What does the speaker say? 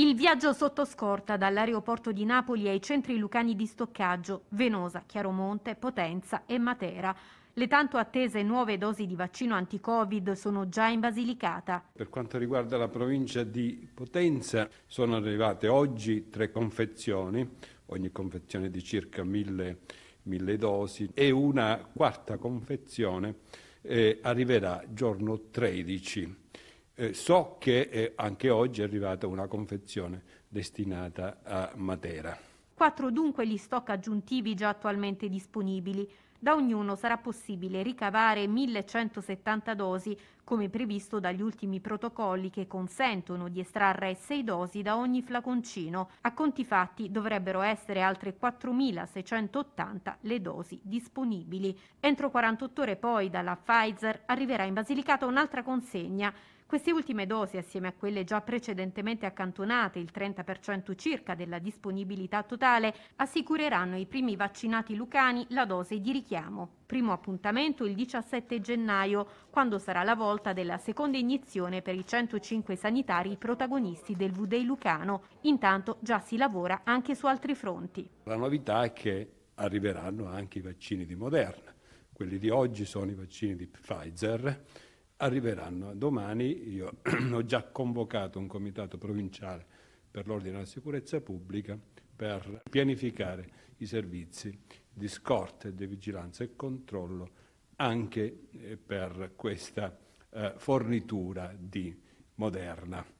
Il viaggio sotto scorta dall'aeroporto di Napoli ai centri lucani di stoccaggio, Venosa, Chiaromonte, Potenza e Matera. Le tanto attese nuove dosi di vaccino anti-Covid sono già in Basilicata. Per quanto riguarda la provincia di Potenza, sono arrivate oggi tre confezioni, ogni confezione di circa mille, mille dosi, e una quarta confezione eh, arriverà giorno 13. Eh, so che eh, anche oggi è arrivata una confezione destinata a Matera. Quattro dunque gli stock aggiuntivi già attualmente disponibili. Da ognuno sarà possibile ricavare 1170 dosi, come previsto dagli ultimi protocolli che consentono di estrarre 6 dosi da ogni flaconcino. A conti fatti dovrebbero essere altre 4.680 le dosi disponibili. Entro 48 ore poi dalla Pfizer arriverà in Basilicata un'altra consegna. Queste ultime dosi, assieme a quelle già precedentemente accantonate, il 30% circa della disponibilità totale, assicureranno ai primi vaccinati lucani la dose di richiesta richiamo. Primo appuntamento il 17 gennaio, quando sarà la volta della seconda iniezione per i 105 sanitari protagonisti del Vudei Lucano. Intanto già si lavora anche su altri fronti. La novità è che arriveranno anche i vaccini di Moderna. Quelli di oggi sono i vaccini di Pfizer. Arriveranno domani, io ho già convocato un comitato provinciale per l'ordine e la sicurezza pubblica per pianificare i servizi di scorte, di vigilanza e controllo anche eh, per questa eh, fornitura di moderna